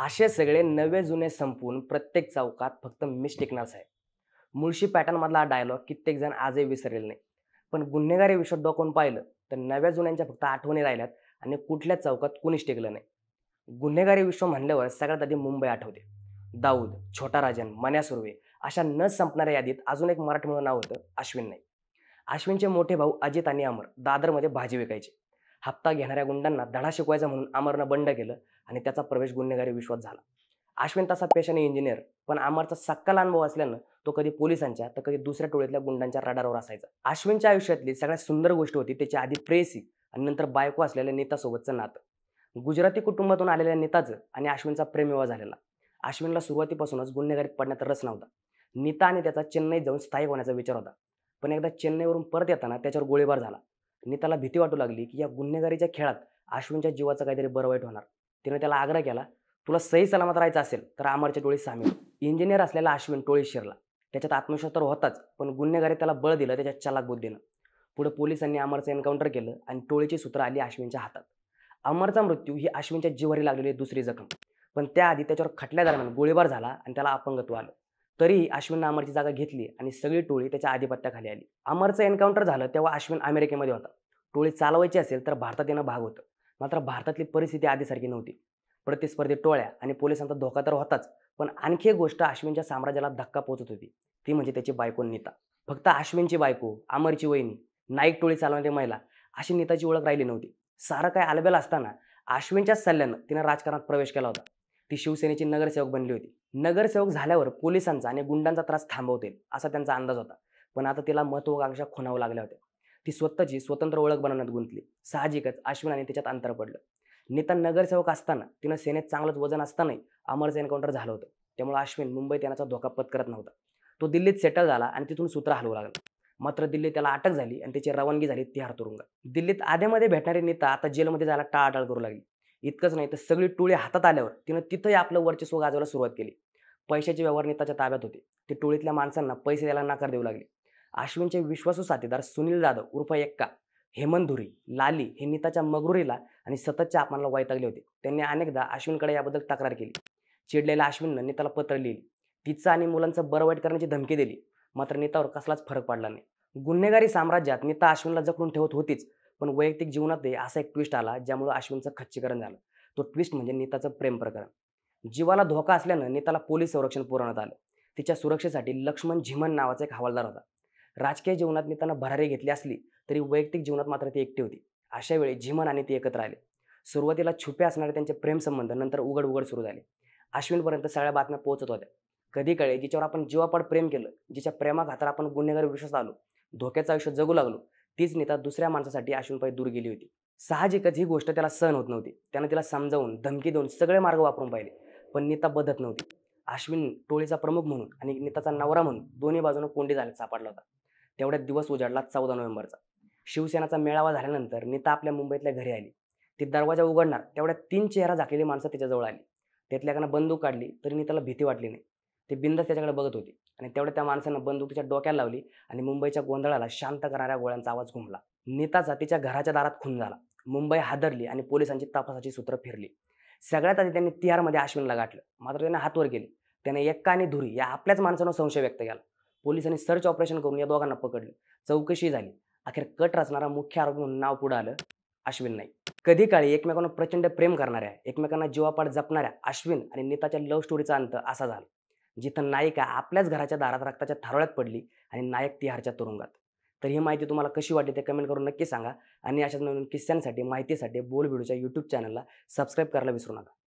असे सगळे नवे जुने संपून प्रत्येक चौकात फक्त मिस टिकणार आहे मुळशी पॅटर्नमधला डायलॉग कित्येक जण आजही विसरलेला नाही पण गुन्हेगारी विश्वात डोकून पाहिलं तर नव्या जुन्यांच्या फक्त आठवणी राहिल्यात आणि कुठल्या चौकात कुणीच टिकलं नाही गुन्हेगारी विश्व म्हणल्यावर सगळ्यात आधी मुंबई आठवते दाऊद छोटा राजन मन्या सुर्वे अशा न संपणाऱ्या यादीत अजून एक मराठी नाव होतं अश्विन नाही अश्विनचे मोठे भाऊ अजित आणि अमर दादरमध्ये भाजी विकायचे हप्ता घेणाऱ्या गुंडांना धडा शिकवायचा म्हणून अमरनं बंड केलं आणि त्याचा प्रवेश गुन्हेगारी विश्वास झाला अश्विन तसा पेशाने इंजिनियर पण आमारचा सक्काला अनुभव असल्यानं तो कधी पोलिसांच्या तर कधी दुसऱ्या टोळीतल्या गुंडांच्या रडारवर असायचा अश्विनच्या आयुष्यातली सगळ्यात सुंदर गोष्ट होती त्याची आधी प्रेसी आणि नंतर बायको असलेल्या नेतासोबतचं नातं गुजराती कुटुंबातून आलेल्या नेताचं आणि अश्विनचा प्रेमविवाह झालेला अश्विनला सुरुवातीपासूनच गुन्हेगारीत पडण्यात रस नव्हता नीता आणि त्याचा चेन्नई जाऊन स्थायिक होण्याचा विचार होता पण एकदा चेन्नईवरून परत येताना त्याच्यावर गोळीबार झाला नीताला भीती वाटू लागली की या गुन्हेगारीच्या खेळात अश्विनच्या जीवाचं काहीतरी बरं वाईट होणार तिने त्याला आग्रह केला तुला सही सलामत राहायचं असेल तर आमरच्या टोळी सामील इंजिनियर हो. असलेला अश्विन टोळी शिरला त्याच्यात आत्मविश्वास तर होताच पण गुन्हेगारी त्याला बळ दिलं त्याच्या चलाक बुद्धीनं पुढे पोलिसांनी अमरचं एन्काउंटर केलं आणि टोळीची सूत्र आली अश्विनच्या हातात अमरचा मृत्यू ही अश्विनच्या जीवारी लागलेली दुसरी जखम पण त्याआधी त्याच्यावर खटल्यादरम्यान गोळीबार झाला आणि त्याला अपंगत्व आलं तरीही अश्विननं अमरची जागा घेतली आणि सगळी टोळी त्याच्या आधिपत्याखाली आली अमरचं एन्काउंटर झालं तेव्हा अश्विन अमेरिकेमध्ये होता टोळी चालवायची असेल तर भारतात येणं भाग होतं मात्र भारतातली परिस्थिती आधीसारखी नव्हती प्रतिस्पर्धी टोळ्या आणि पोलिसांचा धोका तर होताच पण आणखी एक गोष्ट अश्विनच्या साम्राज्याला धक्का पोहोचत होती ती म्हणजे त्याची बायको नीता फक्त अश्विनची बायको अमरची वहिनी नाईक टोळी चालवणारी महिला अशी नीताची ओळख राहिली नव्हती सारं काय आलबेल असताना अश्विनच्याच सल्ल्यानं तिनं राजकारणात प्रवेश केला होता ती शिवसेनेची नगरसेवक बनली होती नगरसेवक झाल्यावर पोलिसांचा आणि गुंडांचा त्रास थांबवतील असा त्यांचा अंदाज होता पण आता तिला महत्वाकांक्षा खुणावं लागल्या होत्या ती स्वतःची स्वतंत्र ओळख बनवण्यात गुंतली साहजिकच आश्विनाने त्याच्यात अंतर पडलं नेता नगरसेवक असताना तिनं सेनेत चांगलंच वजन असतानाही अमरचं एन्काउंटर झालं होतं त्यामुळे अश्विन मुंबईत येण्याचा धोका पत्करत नव्हता तो दिल्लीत सेटल झाला आणि तिथून सूत्र हलवू लागला मात्र दिल्लीत त्याला अटक झाली आणि त्याची रवानगी झाली तिहार तुरुंगात दिल्लीत आध्यामध्ये भेटणारी नेता आता जेलमध्ये जायला टाळाटाळ करू लागली इतकंच नाही तर सगळी टोळी हातात आल्यावर तिनं तिथंही आपलं वर्चस्व गाजवायला सुरुवात केली पैशाचे व्यवहार नेताच्या ताब्यात होते ते टोळीतल्या माणसांना पैसे द्यायला नकार देऊ लागले अश्विनचे विश्वासू साथीदार सुनील जाधव उर्फ एक्का हेमंत धुरी लाली हे नीताच्या मगरुरीला आणि सततच्या अपमानाला वैतागले होते त्यांनी अनेकदा अश्विनकडे याबद्दल तक्रार केली चिडलेल्या अश्विननं नीताला पत्र लिहिली तिचं आणि मुलांचं बरं वाईट करण्याची धमकी दिली मात्र नेतावर कसलाच फरक पडला नाही गुन्हेगारी साम्राज्यात नीता अश्विनला जखडून ठेवत होतीच पण वैयक्तिक जीवनातही असा एक ट्विस्ट आला ज्यामुळे अश्विनचं खच्चीकरण झालं तो ट्विस्ट म्हणजे नीताचं प्रेम प्रकरण जीवाला धोका असल्यानं नेताला पोलीस संरक्षण पुरवण्यात आलं तिच्या सुरक्षेसाठी लक्ष्मण झिमन नावाचा एक हवालदार होता राजकीय जीवनात मी भरारी घेतली असली तरी वैयक्तिक जीवनात मात्र ती एकटी होती अशा वेळी झिमन आणि ते एकत्र आले सुरुवातीला छुपे असणारे त्यांचे प्रेमसंबंध नंतर उघड उघड सुरू झाले अश्विनपर्यंत सगळ्या बातम्या पोहोचत होत्या कधी कळे जिच्यावर आपण जीवापाड प्रेम केलं जिच्या प्रेमाघाताला आपण गुन्हेगार विश्वास आलो धोक्याचं आयुष्य जगू लागलो तीच नेता दुसऱ्या माणसासाठी अश्विनपाई दूर गेली होती साहजिकच ही गोष्ट त्याला सहन होत नव्हती त्यानं तिला समजावून धमकी देऊन सगळे मार्ग वापरून पाहिले पण नीता बदत नव्हती अश्विन टोळीचा प्रमुख म्हणून आणि नीताचा नवरा म्हणून दोन्ही बाजूने कोंडी झाल्यात सापडला होता तेवढ्यात दिवस उजाडला चौदा नोव्हेंबरचा शिवसेनाचा मेळावा झाल्यानंतर नीता आपल्या मुंबईतल्या घरी आली ती दरवाजा उघडणार तेवढ्यात तीन चेहरा झाकलेली माणसं त्याच्याजवळ आली त्यातल्या एकानं बंदूक काढली तरी नेताला भीती वाटली नाही ती बिंदस त्याच्याकडे बघत होती आणि तेवढ्या त्या माणसानं बंदुकीच्या डोक्याला लावली आणि मुंबईच्या गोंधळाला शांत करणाऱ्या गोळ्यांचा आवाज घुमला नीताचा तिच्या घराच्या दारात खून झाला मुंबई हादरली आणि पोलिसांची तपासाची सूत्र फिरली सगळ्यात आधी त्यांनी तिहारमध्ये आश्विनला गाठलं मात्र त्याने हातवर गेली त्याने एक्का आणि धुरी या आपल्याच माणसानं संशय व्यक्त केला पोलिसांनी सर्च ऑपरेशन करून या दोघांना पकडले चौकशी झाली अखेर कट रचणारा मुख्य आरोपी म्हणून नाव पुढे आलं अश्विन नाईक कधी काळी एकमेकांना प्रचंड प्रेम करणाऱ्या एकमेकांना जीवापाड जपणाऱ्या अश्विन आणि नेताच्या लव्ह स्टोरीचा अंत असा झाला जिथं नायिका आपल्याच घराच्या दारात रक्ताच्या थारोळ्यात पडली आणि नायक तिहारच्या तुरुंगात तर ही माहिती तुम्हाला कशी वाटली ते कमेंट करून नक्की सांगा आणि अशाच नवीन किस्स्यांसाठी माहितीसाठी बोल व्हिडिओच्या यूट्यूब चॅनलला सबस्क्राईब करायला विसरू नका